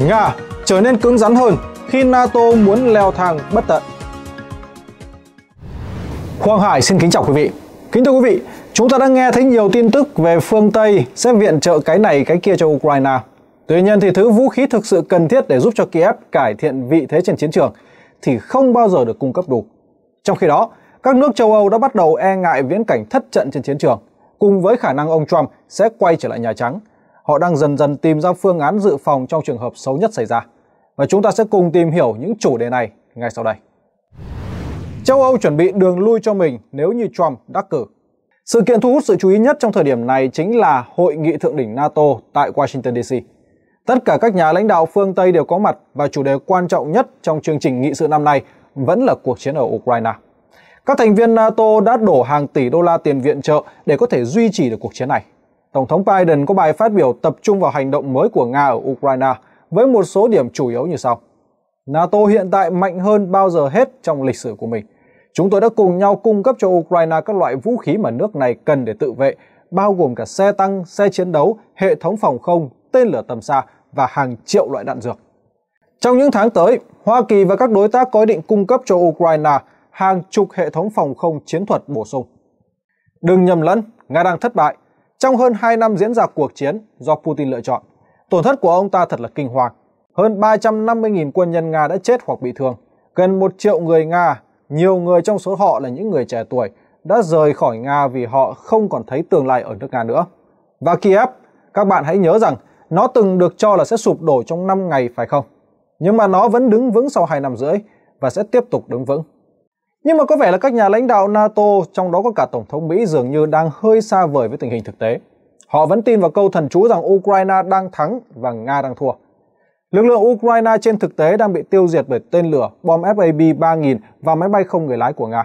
Nga trở nên cứng rắn hơn khi NATO muốn leo thang bất tận. Quang Hải xin kính chào quý vị. Kính thưa quý vị, chúng ta đã nghe thấy nhiều tin tức về phương Tây sẽ viện trợ cái này cái kia cho Ukraine. Tuy nhiên thì thứ vũ khí thực sự cần thiết để giúp cho Kiev cải thiện vị thế trên chiến trường thì không bao giờ được cung cấp đủ. Trong khi đó, các nước châu Âu đã bắt đầu e ngại viễn cảnh thất trận trên chiến trường, cùng với khả năng ông Trump sẽ quay trở lại Nhà Trắng họ đang dần dần tìm ra phương án dự phòng trong trường hợp xấu nhất xảy ra. Và chúng ta sẽ cùng tìm hiểu những chủ đề này ngay sau đây. Châu Âu chuẩn bị đường lui cho mình nếu như Trump đắc cử. Sự kiện thu hút sự chú ý nhất trong thời điểm này chính là hội nghị thượng đỉnh NATO tại Washington DC. Tất cả các nhà lãnh đạo phương Tây đều có mặt và chủ đề quan trọng nhất trong chương trình nghị sự năm nay vẫn là cuộc chiến ở Ukraine. Các thành viên NATO đã đổ hàng tỷ đô la tiền viện trợ để có thể duy trì được cuộc chiến này. Tổng thống Biden có bài phát biểu tập trung vào hành động mới của Nga ở Ukraine với một số điểm chủ yếu như sau. NATO hiện tại mạnh hơn bao giờ hết trong lịch sử của mình. Chúng tôi đã cùng nhau cung cấp cho Ukraine các loại vũ khí mà nước này cần để tự vệ, bao gồm cả xe tăng, xe chiến đấu, hệ thống phòng không, tên lửa tầm xa và hàng triệu loại đạn dược. Trong những tháng tới, Hoa Kỳ và các đối tác có ý định cung cấp cho Ukraine hàng chục hệ thống phòng không chiến thuật bổ sung. Đừng nhầm lẫn, Nga đang thất bại trong hơn 2 năm diễn ra cuộc chiến do Putin lựa chọn. Tổn thất của ông ta thật là kinh hoàng. Hơn 350.000 quân nhân Nga đã chết hoặc bị thương. Gần 1 triệu người Nga, nhiều người trong số họ là những người trẻ tuổi, đã rời khỏi Nga vì họ không còn thấy tương lai ở nước Nga nữa. Và Kiev, các bạn hãy nhớ rằng nó từng được cho là sẽ sụp đổ trong 5 ngày phải không? Nhưng mà nó vẫn đứng vững sau 2 năm rưỡi và sẽ tiếp tục đứng vững. Nhưng mà có vẻ là các nhà lãnh đạo NATO, trong đó có cả Tổng thống Mỹ dường như đang hơi xa vời với tình hình thực tế. Họ vẫn tin vào câu thần chú rằng Ukraine đang thắng và Nga đang thua. Lực lượng Ukraine trên thực tế đang bị tiêu diệt bởi tên lửa, bom FAB 3000 và máy bay không người lái của Nga.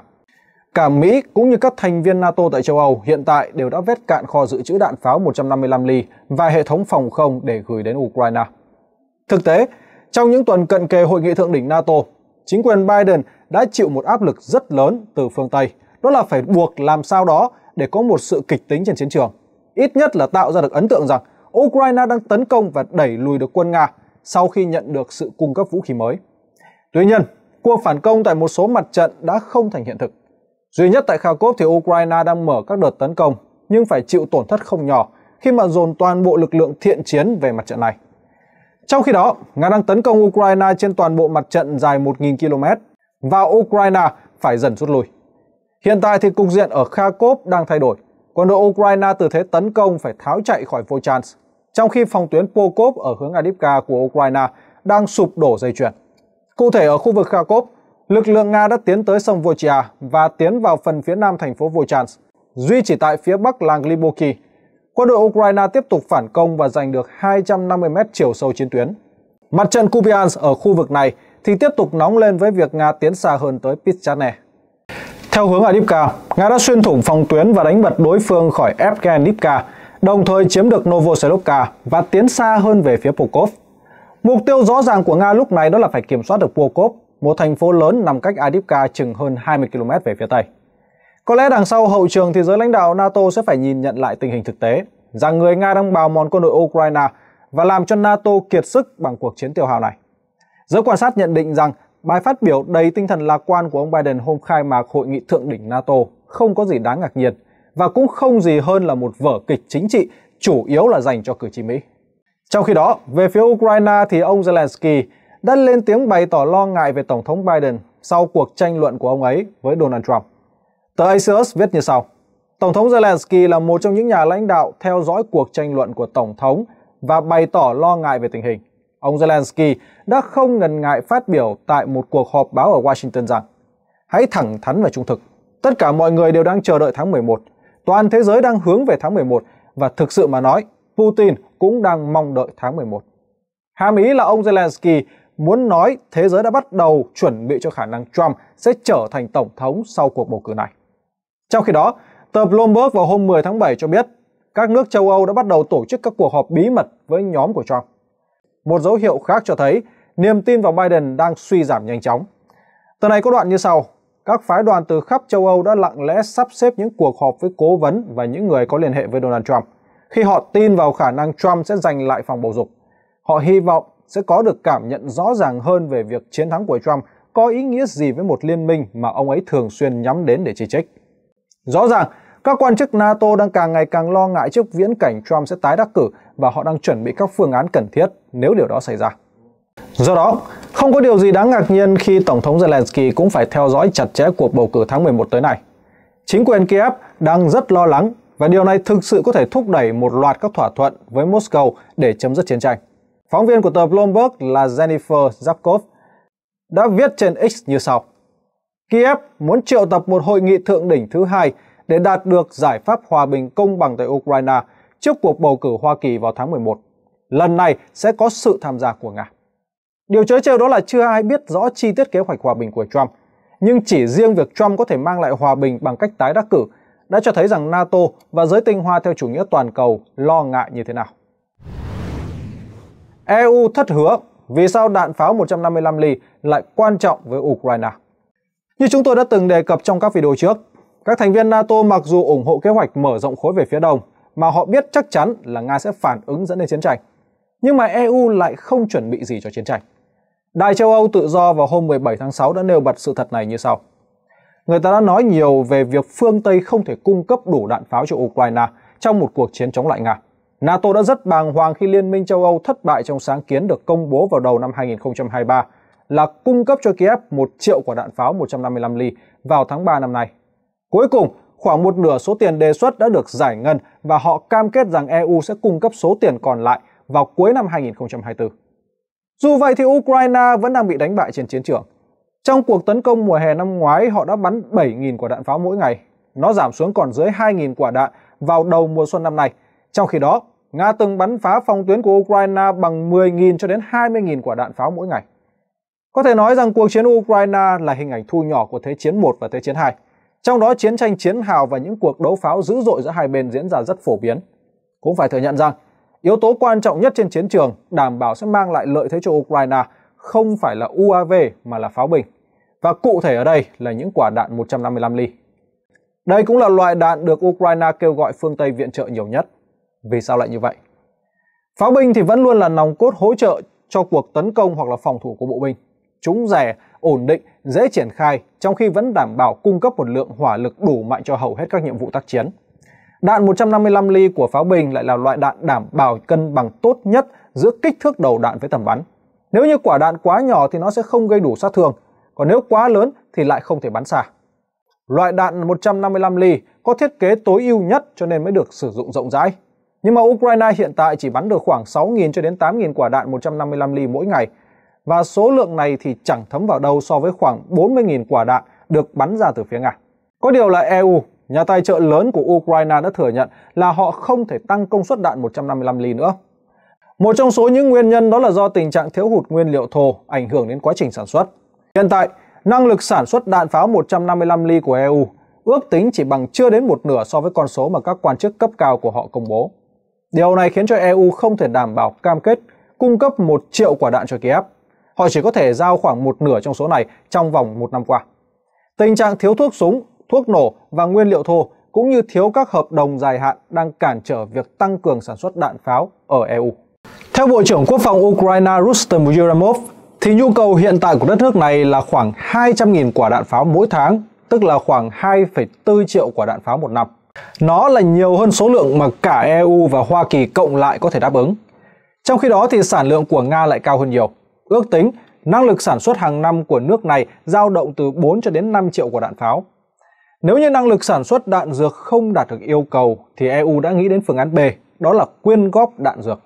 Cả Mỹ cũng như các thành viên NATO tại châu Âu hiện tại đều đã vét cạn kho dự trữ đạn pháo 155 ly và hệ thống phòng không để gửi đến Ukraine. Thực tế, trong những tuần cận kề hội nghị thượng đỉnh NATO, chính quyền Biden đã chịu một áp lực rất lớn từ phương Tây, đó là phải buộc làm sao đó để có một sự kịch tính trên chiến trường. Ít nhất là tạo ra được ấn tượng rằng Ukraine đang tấn công và đẩy lùi được quân Nga sau khi nhận được sự cung cấp vũ khí mới. Tuy nhiên, cuộc phản công tại một số mặt trận đã không thành hiện thực. Duy nhất tại Kharkov thì Ukraine đang mở các đợt tấn công nhưng phải chịu tổn thất không nhỏ khi mà dồn toàn bộ lực lượng thiện chiến về mặt trận này. Trong khi đó, Nga đang tấn công Ukraine trên toàn bộ mặt trận dài 1.000 km và Ukraine phải dần rút lui. Hiện tại thì cục diện ở Kharkov đang thay đổi. Quân đội Ukraine từ thế tấn công phải tháo chạy khỏi Volchansk, trong khi phòng tuyến Pokov ở hướng Adivka của Ukraine đang sụp đổ dây chuyền. Cụ thể ở khu vực Kharkov, lực lượng Nga đã tiến tới sông Volchia và tiến vào phần phía nam thành phố Volchansk, duy chỉ tại phía bắc làng Liboki. Quân đội Ukraine tiếp tục phản công và giành được 250 mét chiều sâu chiến tuyến. Mặt trận Kupiansk ở khu vực này thì tiếp tục nóng lên với việc Nga tiến xa hơn tới Picharne. Theo hướng Adipka, Nga đã xuyên thủng phòng tuyến và đánh bật đối phương khỏi Evgenivka, đồng thời chiếm được Novoselovka và tiến xa hơn về phía Pokov. Mục tiêu rõ ràng của Nga lúc này đó là phải kiểm soát được Pokov, một thành phố lớn nằm cách Adipka chừng hơn 20 km về phía Tây. Có lẽ đằng sau hậu trường thì giới lãnh đạo NATO sẽ phải nhìn nhận lại tình hình thực tế, rằng người Nga đang bào mòn quân đội Ukraine và làm cho NATO kiệt sức bằng cuộc chiến tiêu hào này. Giới quan sát nhận định rằng bài phát biểu đầy tinh thần lạc quan của ông Biden hôm khai mạc hội nghị thượng đỉnh NATO không có gì đáng ngạc nhiên và cũng không gì hơn là một vở kịch chính trị chủ yếu là dành cho cử tri Mỹ. Trong khi đó, về phía Ukraine thì ông Zelensky đã lên tiếng bày tỏ lo ngại về Tổng thống Biden sau cuộc tranh luận của ông ấy với Donald Trump. Tờ Axios viết như sau. Tổng thống Zelensky là một trong những nhà lãnh đạo theo dõi cuộc tranh luận của Tổng thống và bày tỏ lo ngại về tình hình ông Zelensky đã không ngần ngại phát biểu tại một cuộc họp báo ở Washington rằng Hãy thẳng thắn và trung thực. Tất cả mọi người đều đang chờ đợi tháng 11. Toàn thế giới đang hướng về tháng 11 và thực sự mà nói, Putin cũng đang mong đợi tháng 11. Hàm ý là ông Zelensky muốn nói thế giới đã bắt đầu chuẩn bị cho khả năng Trump sẽ trở thành tổng thống sau cuộc bầu cử này. Trong khi đó, tờ Bloomberg vào hôm 10 tháng 7 cho biết các nước châu Âu đã bắt đầu tổ chức các cuộc họp bí mật với nhóm của Trump một dấu hiệu khác cho thấy niềm tin vào Biden đang suy giảm nhanh chóng. Tờ này có đoạn như sau. Các phái đoàn từ khắp châu Âu đã lặng lẽ sắp xếp những cuộc họp với cố vấn và những người có liên hệ với Donald Trump khi họ tin vào khả năng Trump sẽ giành lại phòng bầu dục. Họ hy vọng sẽ có được cảm nhận rõ ràng hơn về việc chiến thắng của Trump có ý nghĩa gì với một liên minh mà ông ấy thường xuyên nhắm đến để chỉ trích. Rõ ràng, các quan chức NATO đang càng ngày càng lo ngại trước viễn cảnh Trump sẽ tái đắc cử và họ đang chuẩn bị các phương án cần thiết nếu điều đó xảy ra. Do đó, không có điều gì đáng ngạc nhiên khi Tổng thống Zelensky cũng phải theo dõi chặt chẽ cuộc bầu cử tháng 11 tới này. Chính quyền Kiev đang rất lo lắng và điều này thực sự có thể thúc đẩy một loạt các thỏa thuận với Moscow để chấm dứt chiến tranh. Phóng viên của tờ Bloomberg là Jennifer Zakov đã viết trên X như sau. Kiev muốn triệu tập một hội nghị thượng đỉnh thứ hai để đạt được giải pháp hòa bình công bằng tại Ukraine trước cuộc bầu cử Hoa Kỳ vào tháng 11. Lần này sẽ có sự tham gia của Nga. Điều chớ trêu đó là chưa ai biết rõ chi tiết kế hoạch hòa bình của Trump, nhưng chỉ riêng việc Trump có thể mang lại hòa bình bằng cách tái đắc cử đã cho thấy rằng NATO và giới tinh hoa theo chủ nghĩa toàn cầu lo ngại như thế nào. EU thất hứa vì sao đạn pháo 155 ly lại quan trọng với Ukraine. Như chúng tôi đã từng đề cập trong các video trước, các thành viên NATO mặc dù ủng hộ kế hoạch mở rộng khối về phía đông, mà họ biết chắc chắn là Nga sẽ phản ứng dẫn đến chiến tranh. Nhưng mà EU lại không chuẩn bị gì cho chiến tranh. Đài châu Âu tự do vào hôm 17 tháng 6 đã nêu bật sự thật này như sau. Người ta đã nói nhiều về việc phương Tây không thể cung cấp đủ đạn pháo cho Ukraine trong một cuộc chiến chống lại Nga. NATO đã rất bàng hoàng khi Liên minh châu Âu thất bại trong sáng kiến được công bố vào đầu năm 2023 là cung cấp cho Kiev 1 triệu quả đạn pháo 155 ly vào tháng 3 năm nay Cuối cùng, khoảng một nửa số tiền đề xuất đã được giải ngân và họ cam kết rằng EU sẽ cung cấp số tiền còn lại vào cuối năm 2024. Dù vậy thì Ukraine vẫn đang bị đánh bại trên chiến trường. Trong cuộc tấn công mùa hè năm ngoái, họ đã bắn 7.000 quả đạn pháo mỗi ngày. Nó giảm xuống còn dưới 2.000 quả đạn vào đầu mùa xuân năm nay. Trong khi đó, Nga từng bắn phá phòng tuyến của Ukraine bằng 10.000 cho đến 20.000 quả đạn pháo mỗi ngày. Có thể nói rằng cuộc chiến Ukraine là hình ảnh thu nhỏ của Thế chiến 1 và Thế chiến 2. Trong đó chiến tranh chiến hào và những cuộc đấu pháo dữ dội giữa hai bên diễn ra rất phổ biến. Cũng phải thừa nhận rằng, yếu tố quan trọng nhất trên chiến trường đảm bảo sẽ mang lại lợi thế cho Ukraine không phải là UAV mà là pháo bình. Và cụ thể ở đây là những quả đạn 155 ly. Đây cũng là loại đạn được Ukraine kêu gọi phương Tây viện trợ nhiều nhất. Vì sao lại như vậy? Pháo binh thì vẫn luôn là nòng cốt hỗ trợ cho cuộc tấn công hoặc là phòng thủ của bộ binh. Chúng rẻ, ổn định dễ triển khai trong khi vẫn đảm bảo cung cấp một lượng hỏa lực đủ mạnh cho hầu hết các nhiệm vụ tác chiến. Đạn 155 ly của pháo binh lại là loại đạn đảm bảo cân bằng tốt nhất giữa kích thước đầu đạn với tầm bắn. Nếu như quả đạn quá nhỏ thì nó sẽ không gây đủ sát thương, còn nếu quá lớn thì lại không thể bắn xa. Loại đạn 155 ly có thiết kế tối ưu nhất cho nên mới được sử dụng rộng rãi. Nhưng mà Ukraine hiện tại chỉ bắn được khoảng 6.000 cho đến 8.000 quả đạn 155 ly mỗi ngày, và số lượng này thì chẳng thấm vào đâu so với khoảng 40.000 quả đạn được bắn ra từ phía Nga. Có điều là EU, nhà tài trợ lớn của Ukraine đã thừa nhận là họ không thể tăng công suất đạn 155 ly nữa. Một trong số những nguyên nhân đó là do tình trạng thiếu hụt nguyên liệu thô ảnh hưởng đến quá trình sản xuất. Hiện tại, năng lực sản xuất đạn pháo 155 ly của EU ước tính chỉ bằng chưa đến một nửa so với con số mà các quan chức cấp cao của họ công bố. Điều này khiến cho EU không thể đảm bảo cam kết cung cấp một triệu quả đạn cho Kiev họ chỉ có thể giao khoảng một nửa trong số này trong vòng một năm qua. Tình trạng thiếu thuốc súng, thuốc nổ và nguyên liệu thô cũng như thiếu các hợp đồng dài hạn đang cản trở việc tăng cường sản xuất đạn pháo ở EU. Theo Bộ trưởng Quốc phòng Ukraine Rustem Yuramov, thì nhu cầu hiện tại của đất nước này là khoảng 200.000 quả đạn pháo mỗi tháng, tức là khoảng 2,4 triệu quả đạn pháo một năm. Nó là nhiều hơn số lượng mà cả EU và Hoa Kỳ cộng lại có thể đáp ứng. Trong khi đó thì sản lượng của Nga lại cao hơn nhiều. Ước tính, năng lực sản xuất hàng năm của nước này dao động từ 4 cho đến 5 triệu quả đạn pháo. Nếu như năng lực sản xuất đạn dược không đạt được yêu cầu thì EU đã nghĩ đến phương án B, đó là quyên góp đạn dược.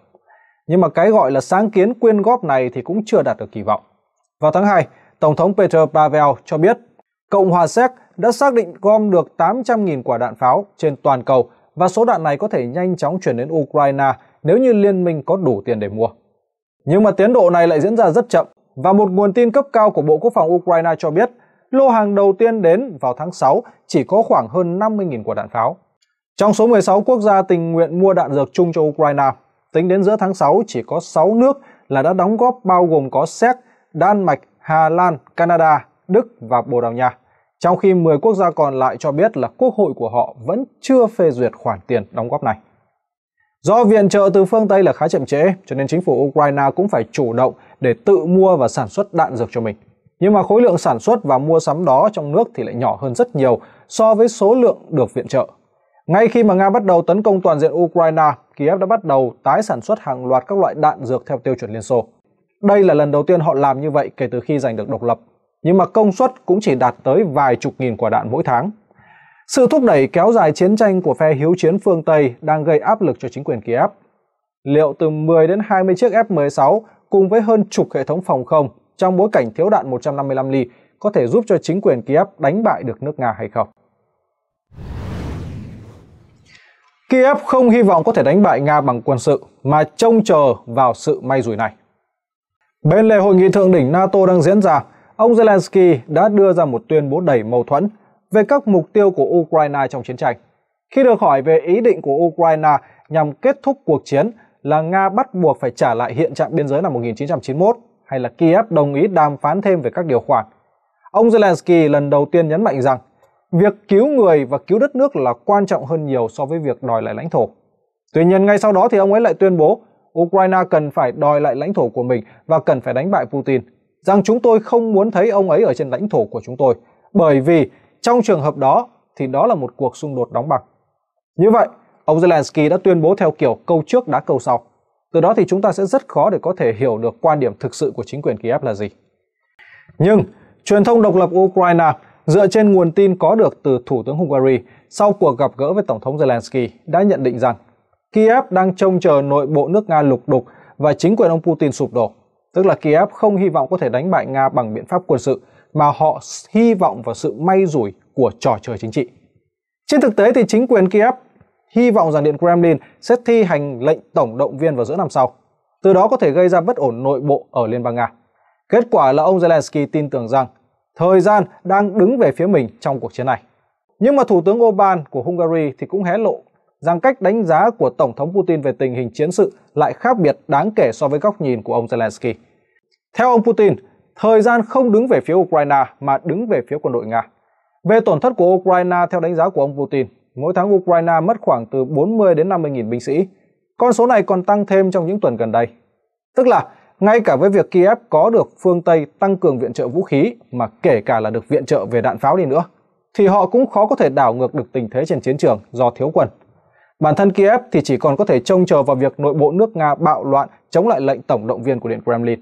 Nhưng mà cái gọi là sáng kiến quyên góp này thì cũng chưa đạt được kỳ vọng. Vào tháng 2, Tổng thống Petr Pavel cho biết Cộng hòa Séc đã xác định gom được 800.000 quả đạn pháo trên toàn cầu và số đạn này có thể nhanh chóng chuyển đến Ukraine nếu như liên minh có đủ tiền để mua. Nhưng mà tiến độ này lại diễn ra rất chậm và một nguồn tin cấp cao của Bộ Quốc phòng Ukraine cho biết lô hàng đầu tiên đến vào tháng 6 chỉ có khoảng hơn 50.000 quả đạn pháo. Trong số 16 quốc gia tình nguyện mua đạn dược chung cho Ukraine, tính đến giữa tháng 6 chỉ có 6 nước là đã đóng góp bao gồm có Séc, Đan Mạch, Hà Lan, Canada, Đức và Bồ Đào Nha, trong khi 10 quốc gia còn lại cho biết là quốc hội của họ vẫn chưa phê duyệt khoản tiền đóng góp này. Do viện trợ từ phương Tây là khá chậm trễ, cho nên chính phủ Ukraine cũng phải chủ động để tự mua và sản xuất đạn dược cho mình. Nhưng mà khối lượng sản xuất và mua sắm đó trong nước thì lại nhỏ hơn rất nhiều so với số lượng được viện trợ. Ngay khi mà Nga bắt đầu tấn công toàn diện Ukraine, Kiev đã bắt đầu tái sản xuất hàng loạt các loại đạn dược theo tiêu chuẩn Liên Xô. Đây là lần đầu tiên họ làm như vậy kể từ khi giành được độc lập, nhưng mà công suất cũng chỉ đạt tới vài chục nghìn quả đạn mỗi tháng, sự thúc đẩy kéo dài chiến tranh của phe hiếu chiến phương Tây đang gây áp lực cho chính quyền Kiev. Liệu từ 10 đến 20 chiếc F-16 cùng với hơn chục hệ thống phòng không trong bối cảnh thiếu đạn 155 ly có thể giúp cho chính quyền Kiev đánh bại được nước Nga hay không? Kiev không hy vọng có thể đánh bại Nga bằng quân sự mà trông chờ vào sự may rủi này. Bên lề hội nghị thượng đỉnh NATO đang diễn ra, ông Zelensky đã đưa ra một tuyên bố đầy mâu thuẫn – về các mục tiêu của Ukraine trong chiến tranh. Khi được hỏi về ý định của Ukraine nhằm kết thúc cuộc chiến là Nga bắt buộc phải trả lại hiện trạng biên giới năm 1991 hay là Kiev đồng ý đàm phán thêm về các điều khoản. Ông Zelensky lần đầu tiên nhấn mạnh rằng việc cứu người và cứu đất nước là quan trọng hơn nhiều so với việc đòi lại lãnh thổ. Tuy nhiên ngay sau đó thì ông ấy lại tuyên bố Ukraine cần phải đòi lại lãnh thổ của mình và cần phải đánh bại Putin, rằng chúng tôi không muốn thấy ông ấy ở trên lãnh thổ của chúng tôi, bởi vì trong trường hợp đó thì đó là một cuộc xung đột đóng bằng. Như vậy, ông Zelensky đã tuyên bố theo kiểu câu trước đá câu sau. Từ đó thì chúng ta sẽ rất khó để có thể hiểu được quan điểm thực sự của chính quyền Kiev là gì. Nhưng, truyền thông độc lập Ukraine dựa trên nguồn tin có được từ Thủ tướng Hungary sau cuộc gặp gỡ với Tổng thống Zelensky đã nhận định rằng Kiev đang trông chờ nội bộ nước Nga lục đục và chính quyền ông Putin sụp đổ, tức là Kiev không hy vọng có thể đánh bại Nga bằng biện pháp quân sự mà họ hy vọng vào sự may rủi của trò chơi chính trị. Trên thực tế thì chính quyền Kiev hy vọng rằng Điện Kremlin sẽ thi hành lệnh tổng động viên vào giữa năm sau, từ đó có thể gây ra bất ổn nội bộ ở Liên bang Nga. Kết quả là ông Zelensky tin tưởng rằng thời gian đang đứng về phía mình trong cuộc chiến này. Nhưng mà Thủ tướng Orbán của Hungary thì cũng hé lộ rằng cách đánh giá của Tổng thống Putin về tình hình chiến sự lại khác biệt đáng kể so với góc nhìn của ông Zelensky. Theo ông Putin, thời gian không đứng về phía Ukraine mà đứng về phía quân đội Nga. Về tổn thất của Ukraine theo đánh giá của ông Putin, mỗi tháng Ukraine mất khoảng từ 40 đến 50 nghìn binh sĩ. Con số này còn tăng thêm trong những tuần gần đây. Tức là ngay cả với việc Kiev có được phương Tây tăng cường viện trợ vũ khí mà kể cả là được viện trợ về đạn pháo đi nữa, thì họ cũng khó có thể đảo ngược được tình thế trên chiến trường do thiếu quân. Bản thân Kiev thì chỉ còn có thể trông chờ vào việc nội bộ nước Nga bạo loạn chống lại lệnh tổng động viên của Điện Kremlin.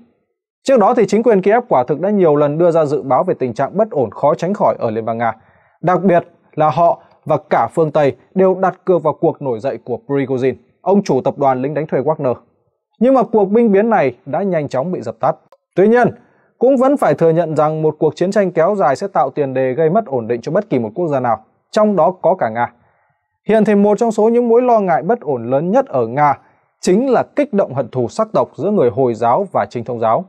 Trước đó thì chính quyền Kiev quả thực đã nhiều lần đưa ra dự báo về tình trạng bất ổn khó tránh khỏi ở Liên bang Nga. Đặc biệt là họ và cả phương Tây đều đặt cược vào cuộc nổi dậy của Prigozhin, ông chủ tập đoàn lính đánh thuê Wagner. Nhưng mà cuộc binh biến này đã nhanh chóng bị dập tắt. Tuy nhiên, cũng vẫn phải thừa nhận rằng một cuộc chiến tranh kéo dài sẽ tạo tiền đề gây mất ổn định cho bất kỳ một quốc gia nào, trong đó có cả Nga. Hiện thì một trong số những mối lo ngại bất ổn lớn nhất ở Nga chính là kích động hận thù sắc tộc giữa người Hồi giáo và chính thống giáo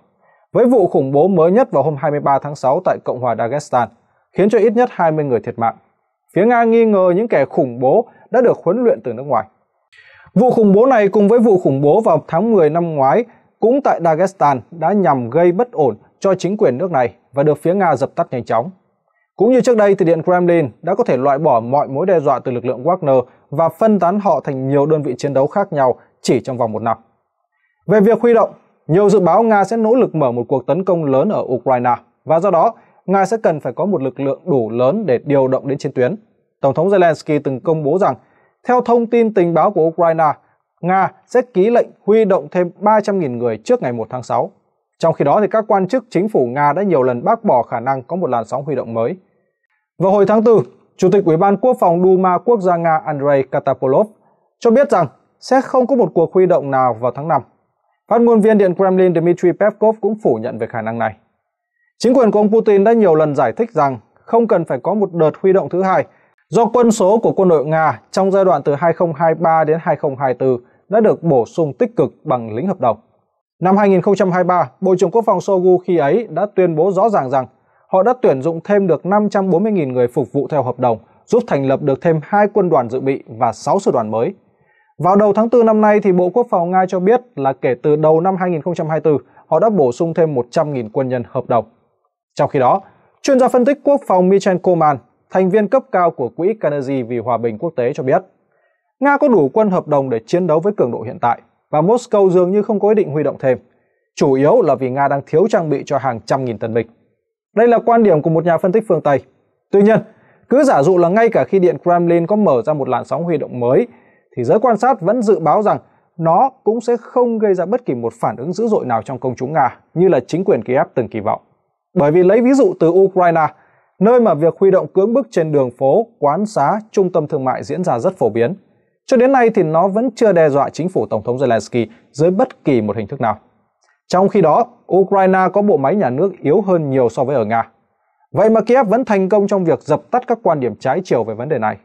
với vụ khủng bố mới nhất vào hôm 23 tháng 6 tại Cộng hòa Dagestan, khiến cho ít nhất 20 người thiệt mạng. Phía Nga nghi ngờ những kẻ khủng bố đã được huấn luyện từ nước ngoài. Vụ khủng bố này cùng với vụ khủng bố vào tháng 10 năm ngoái cũng tại Dagestan đã nhằm gây bất ổn cho chính quyền nước này và được phía Nga dập tắt nhanh chóng. Cũng như trước đây thì Điện Kremlin đã có thể loại bỏ mọi mối đe dọa từ lực lượng Wagner và phân tán họ thành nhiều đơn vị chiến đấu khác nhau chỉ trong vòng một năm. Về việc huy động nhiều dự báo Nga sẽ nỗ lực mở một cuộc tấn công lớn ở Ukraine và do đó Nga sẽ cần phải có một lực lượng đủ lớn để điều động đến chiến tuyến. Tổng thống Zelensky từng công bố rằng, theo thông tin tình báo của Ukraine, Nga sẽ ký lệnh huy động thêm 300.000 người trước ngày 1 tháng 6. Trong khi đó, thì các quan chức chính phủ Nga đã nhiều lần bác bỏ khả năng có một làn sóng huy động mới. Vào hồi tháng 4, Chủ tịch Ủy ban Quốc phòng Duma Quốc gia Nga Andrei Katapolov cho biết rằng sẽ không có một cuộc huy động nào vào tháng 5. Phát ngôn viên Điện Kremlin Dmitry Peskov cũng phủ nhận về khả năng này. Chính quyền của ông Putin đã nhiều lần giải thích rằng không cần phải có một đợt huy động thứ hai do quân số của quân đội Nga trong giai đoạn từ 2023 đến 2024 đã được bổ sung tích cực bằng lính hợp đồng. Năm 2023, Bộ trưởng Quốc phòng Shoigu khi ấy đã tuyên bố rõ ràng rằng họ đã tuyển dụng thêm được 540.000 người phục vụ theo hợp đồng, giúp thành lập được thêm hai quân đoàn dự bị và 6 sư đoàn mới – vào đầu tháng 4 năm nay thì Bộ Quốc phòng Nga cho biết là kể từ đầu năm 2024, họ đã bổ sung thêm 100.000 quân nhân hợp đồng. Trong khi đó, chuyên gia phân tích quốc phòng Michel Koman, thành viên cấp cao của Quỹ Carnegie vì Hòa bình Quốc tế cho biết, Nga có đủ quân hợp đồng để chiến đấu với cường độ hiện tại và Moscow dường như không có ý định huy động thêm, chủ yếu là vì Nga đang thiếu trang bị cho hàng trăm nghìn tân binh. Đây là quan điểm của một nhà phân tích phương Tây. Tuy nhiên, cứ giả dụ là ngay cả khi Điện Kremlin có mở ra một làn sóng huy động mới thì giới quan sát vẫn dự báo rằng nó cũng sẽ không gây ra bất kỳ một phản ứng dữ dội nào trong công chúng Nga như là chính quyền Kiev từng kỳ vọng. Bởi vì lấy ví dụ từ Ukraine, nơi mà việc huy động cưỡng bức trên đường phố, quán xá, trung tâm thương mại diễn ra rất phổ biến. Cho đến nay thì nó vẫn chưa đe dọa chính phủ Tổng thống Zelensky dưới bất kỳ một hình thức nào. Trong khi đó, Ukraine có bộ máy nhà nước yếu hơn nhiều so với ở Nga. Vậy mà Kiev vẫn thành công trong việc dập tắt các quan điểm trái chiều về vấn đề này.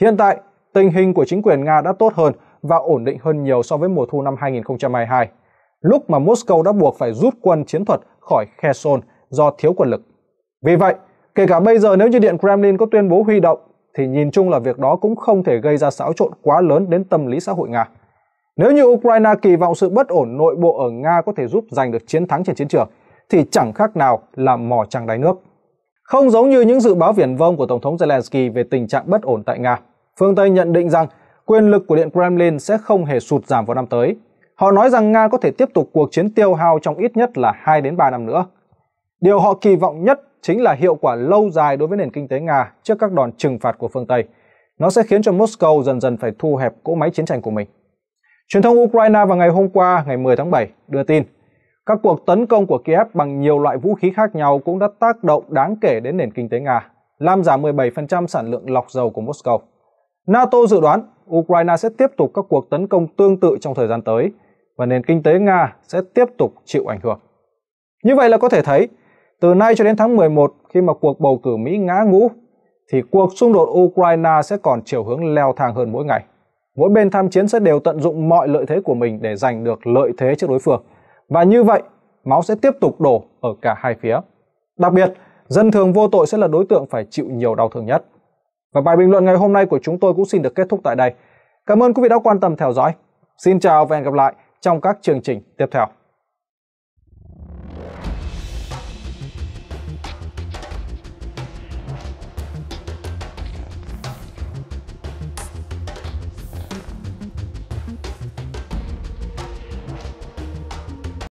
Hiện tại, tình hình của chính quyền Nga đã tốt hơn và ổn định hơn nhiều so với mùa thu năm 2022, lúc mà Moscow đã buộc phải rút quân chiến thuật khỏi Kherson do thiếu quân lực. Vì vậy, kể cả bây giờ nếu như Điện Kremlin có tuyên bố huy động, thì nhìn chung là việc đó cũng không thể gây ra xáo trộn quá lớn đến tâm lý xã hội Nga. Nếu như Ukraine kỳ vọng sự bất ổn nội bộ ở Nga có thể giúp giành được chiến thắng trên chiến trường, thì chẳng khác nào là mò trăng đáy nước. Không giống như những dự báo viển vông của Tổng thống Zelensky về tình trạng bất ổn tại Nga, phương Tây nhận định rằng quyền lực của Điện Kremlin sẽ không hề sụt giảm vào năm tới. Họ nói rằng Nga có thể tiếp tục cuộc chiến tiêu hao trong ít nhất là 2 đến 3 năm nữa. Điều họ kỳ vọng nhất chính là hiệu quả lâu dài đối với nền kinh tế Nga trước các đòn trừng phạt của phương Tây. Nó sẽ khiến cho Moscow dần dần phải thu hẹp cỗ máy chiến tranh của mình. Truyền thông Ukraine vào ngày hôm qua, ngày 10 tháng 7, đưa tin các cuộc tấn công của Kiev bằng nhiều loại vũ khí khác nhau cũng đã tác động đáng kể đến nền kinh tế Nga, làm giảm 17% sản lượng lọc dầu của Moscow. NATO dự đoán Ukraine sẽ tiếp tục các cuộc tấn công tương tự trong thời gian tới và nền kinh tế Nga sẽ tiếp tục chịu ảnh hưởng. Như vậy là có thể thấy, từ nay cho đến tháng 11 khi mà cuộc bầu cử Mỹ ngã ngũ thì cuộc xung đột Ukraine sẽ còn chiều hướng leo thang hơn mỗi ngày. Mỗi bên tham chiến sẽ đều tận dụng mọi lợi thế của mình để giành được lợi thế trước đối phương. Và như vậy, máu sẽ tiếp tục đổ ở cả hai phía. Đặc biệt, dân thường vô tội sẽ là đối tượng phải chịu nhiều đau thương nhất. Và bài bình luận ngày hôm nay của chúng tôi cũng xin được kết thúc tại đây. Cảm ơn quý vị đã quan tâm theo dõi. Xin chào và hẹn gặp lại trong các chương trình tiếp theo.